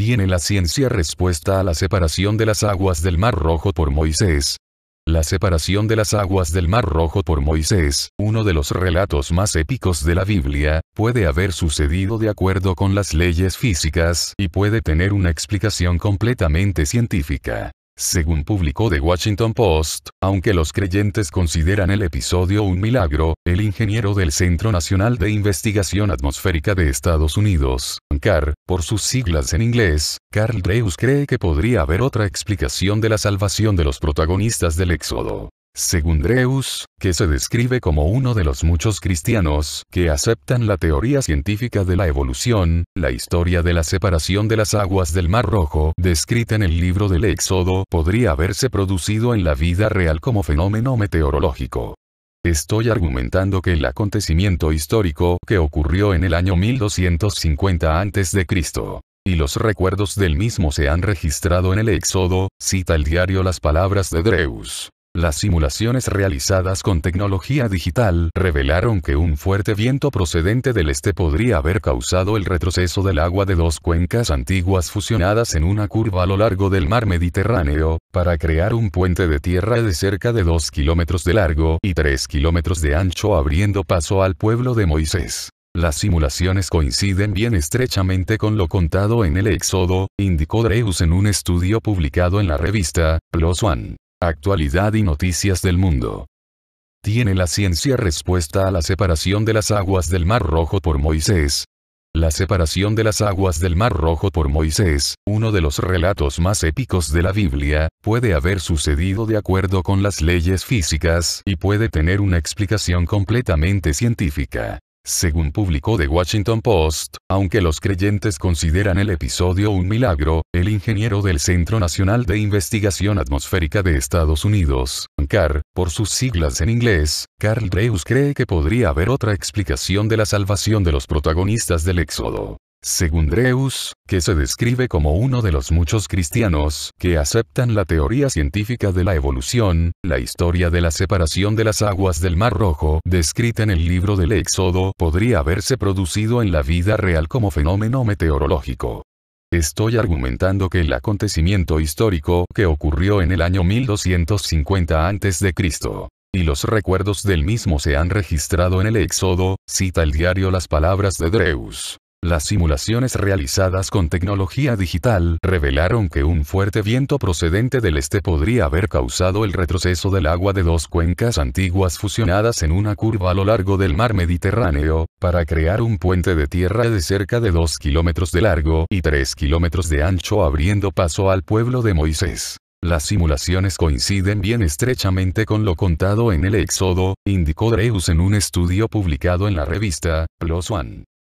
tiene la ciencia respuesta a la separación de las aguas del Mar Rojo por Moisés. La separación de las aguas del Mar Rojo por Moisés, uno de los relatos más épicos de la Biblia, puede haber sucedido de acuerdo con las leyes físicas y puede tener una explicación completamente científica. Según publicó The Washington Post, aunque los creyentes consideran el episodio un milagro, el ingeniero del Centro Nacional de Investigación Atmosférica de Estados Unidos, NCAR, por sus siglas en inglés, Carl Reus cree que podría haber otra explicación de la salvación de los protagonistas del éxodo. Según Dreus, que se describe como uno de los muchos cristianos que aceptan la teoría científica de la evolución, la historia de la separación de las aguas del Mar Rojo, descrita en el libro del Éxodo, podría haberse producido en la vida real como fenómeno meteorológico. Estoy argumentando que el acontecimiento histórico que ocurrió en el año 1250 a.C. y los recuerdos del mismo se han registrado en el Éxodo, cita el diario las palabras de Dreus. Las simulaciones realizadas con tecnología digital revelaron que un fuerte viento procedente del este podría haber causado el retroceso del agua de dos cuencas antiguas fusionadas en una curva a lo largo del mar Mediterráneo, para crear un puente de tierra de cerca de 2 kilómetros de largo y 3 kilómetros de ancho abriendo paso al pueblo de Moisés. Las simulaciones coinciden bien estrechamente con lo contado en el Éxodo, indicó Dreus en un estudio publicado en la revista Plus ONE. Actualidad y noticias del mundo. ¿Tiene la ciencia respuesta a la separación de las aguas del Mar Rojo por Moisés? La separación de las aguas del Mar Rojo por Moisés, uno de los relatos más épicos de la Biblia, puede haber sucedido de acuerdo con las leyes físicas y puede tener una explicación completamente científica. Según publicó The Washington Post, aunque los creyentes consideran el episodio un milagro, el ingeniero del Centro Nacional de Investigación Atmosférica de Estados Unidos, CAR, por sus siglas en inglés, Carl Reus cree que podría haber otra explicación de la salvación de los protagonistas del Éxodo. Según Dreus, que se describe como uno de los muchos cristianos que aceptan la teoría científica de la evolución, la historia de la separación de las aguas del Mar Rojo, descrita en el libro del Éxodo, podría haberse producido en la vida real como fenómeno meteorológico. Estoy argumentando que el acontecimiento histórico que ocurrió en el año 1250 a.C y los recuerdos del mismo se han registrado en el Éxodo, cita el diario Las Palabras de Dreus. Las simulaciones realizadas con tecnología digital revelaron que un fuerte viento procedente del este podría haber causado el retroceso del agua de dos cuencas antiguas fusionadas en una curva a lo largo del mar Mediterráneo, para crear un puente de tierra de cerca de 2 kilómetros de largo y 3 kilómetros de ancho abriendo paso al pueblo de Moisés. Las simulaciones coinciden bien estrechamente con lo contado en el Éxodo, indicó Dreus en un estudio publicado en la revista Plus ONE.